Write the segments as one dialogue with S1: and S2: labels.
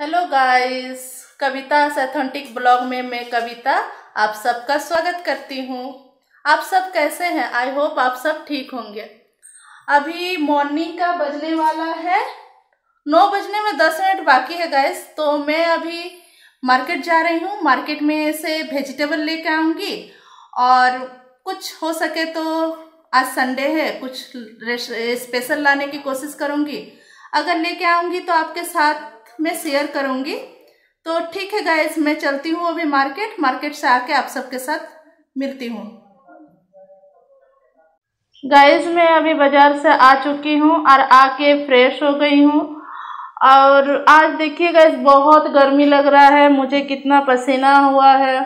S1: hello guys Kavita सेथेंटिक blog में मैं कविता आप सबका स्वागत करती हूँ आप सब कैसे हैं आई होप आप सब ठीक होंगे अभी मॉर्निंग का बजने वाला है नौ बजने में दस मिनट बाकी है गाइस तो मैं अभी मार्केट जा रही हूँ मार्केट में से वेजिटेबल लेके आऊँगी और कुछ हो सके तो आज संडे है कुछ स्पेशल लाने की कोशिश करूँगी अगर लेके आऊँगी तो आपके साथ मैं शेयर करूँगी तो ठीक है गाइज मैं चलती हूँ अभी मार्केट मार्केट से आके आप सबके साथ मिलती हूँ गाइज मैं अभी बाज़ार से आ चुकी हूँ और आके फ्रेश हो गई हूँ और आज देखिए गाइज बहुत गर्मी लग रहा है मुझे कितना पसीना हुआ है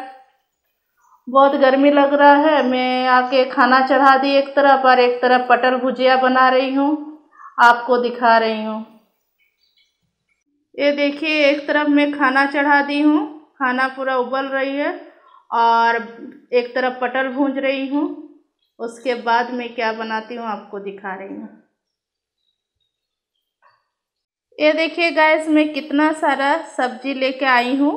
S1: बहुत गर्मी लग रहा है मैं आके खाना चढ़ा दी एक तरफ और एक तरफ पटल भुजिया बना रही हूँ आपको दिखा रही हूँ ये देखिए एक तरफ मैं खाना चढ़ा दी हूँ खाना पूरा उबल रही है और एक तरफ पटल भूंज रही हूँ उसके बाद मैं क्या बनाती हूँ आपको दिखा रही हूँ ये देखिए गैस मैं कितना सारा सब्जी लेके आई हूँ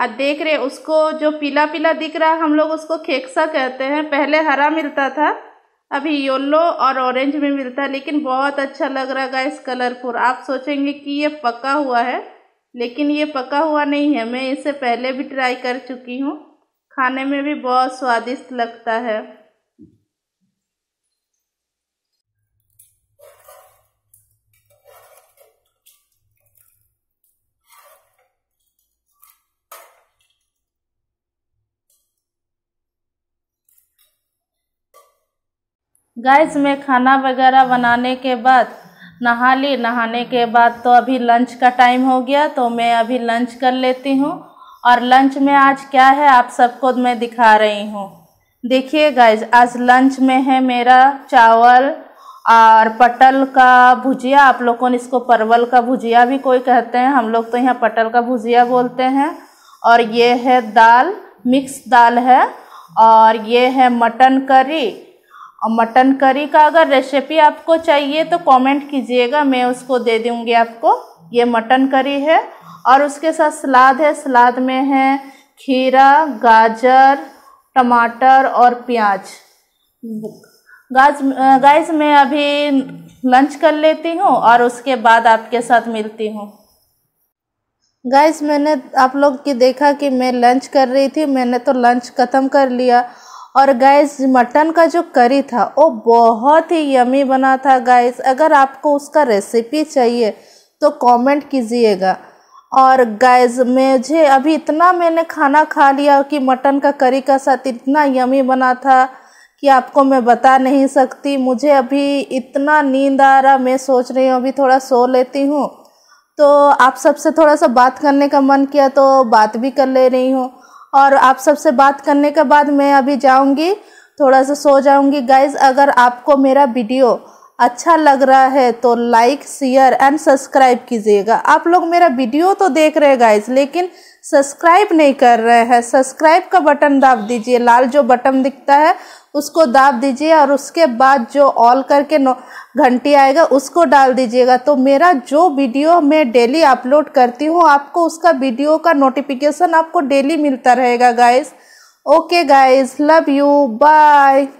S1: और देख रहे उसको जो पीला पीला दिख रहा हम लोग उसको खेक्सा कहते हैं पहले हरा मिलता था अभी येलो और ऑरेंज में मिलता है लेकिन बहुत अच्छा लग रहा है इस कलरफुल आप सोचेंगे कि ये पका हुआ है लेकिन ये पका हुआ नहीं है मैं इसे पहले भी ट्राई कर चुकी हूँ खाने में भी बहुत स्वादिष्ट लगता है गैस में खाना वगैरह बनाने के बाद नहा ली नहाने के बाद तो अभी लंच का टाइम हो गया तो मैं अभी लंच कर लेती हूँ और लंच में आज क्या है आप सबको मैं दिखा रही हूँ देखिए गाइज आज लंच में है मेरा चावल और पटल का भुजिया आप लोगों ने इसको परवल का भुजिया भी कोई कहते हैं हम लोग तो यहाँ पटल का भुजिया बोलते हैं और ये है दाल मिक्स दाल है और ये है मटन करी और मटन करी का अगर रेसिपी आपको चाहिए तो कमेंट कीजिएगा मैं उसको दे दूँगी आपको ये मटन करी है और उसके साथ सलाद है सलाद में है खीरा गाजर टमाटर और प्याज गाज गाइस मैं अभी लंच कर लेती हूँ और उसके बाद आपके साथ मिलती हूँ गाइस मैंने आप लोग की देखा कि मैं लंच कर रही थी मैंने तो लंच ख़त्म कर लिया और गैस मटन का जो करी था वो बहुत ही यमी बना था गैस अगर आपको उसका रेसिपी चाहिए तो कमेंट कीजिएगा और गैस मुझे अभी इतना मैंने खाना खा लिया कि मटन का करी का साथ इतना यमी बना था कि आपको मैं बता नहीं सकती मुझे अभी इतना नींद आ रहा मैं सोच रही हूँ अभी थोड़ा सो लेती हूँ तो आप सबसे थोड़ा सा बात करने का मन किया तो बात भी कर ले रही हूँ और आप सबसे बात करने के बाद मैं अभी जाऊंगी थोड़ा सा सो जाऊंगी गाइज अगर आपको मेरा वीडियो अच्छा लग रहा है तो लाइक शेयर एंड सब्सक्राइब कीजिएगा आप लोग मेरा वीडियो तो देख रहे हैं गाइज लेकिन सब्सक्राइब नहीं कर रहे हैं सब्सक्राइब का बटन दाब दीजिए लाल जो बटन दिखता है उसको दाब दीजिए और उसके बाद जो ऑल करके घंटी आएगा उसको डाल दीजिएगा तो मेरा जो वीडियो मैं डेली अपलोड करती हूँ आपको उसका वीडियो का नोटिफिकेशन आपको डेली मिलता रहेगा guys okay guys love you bye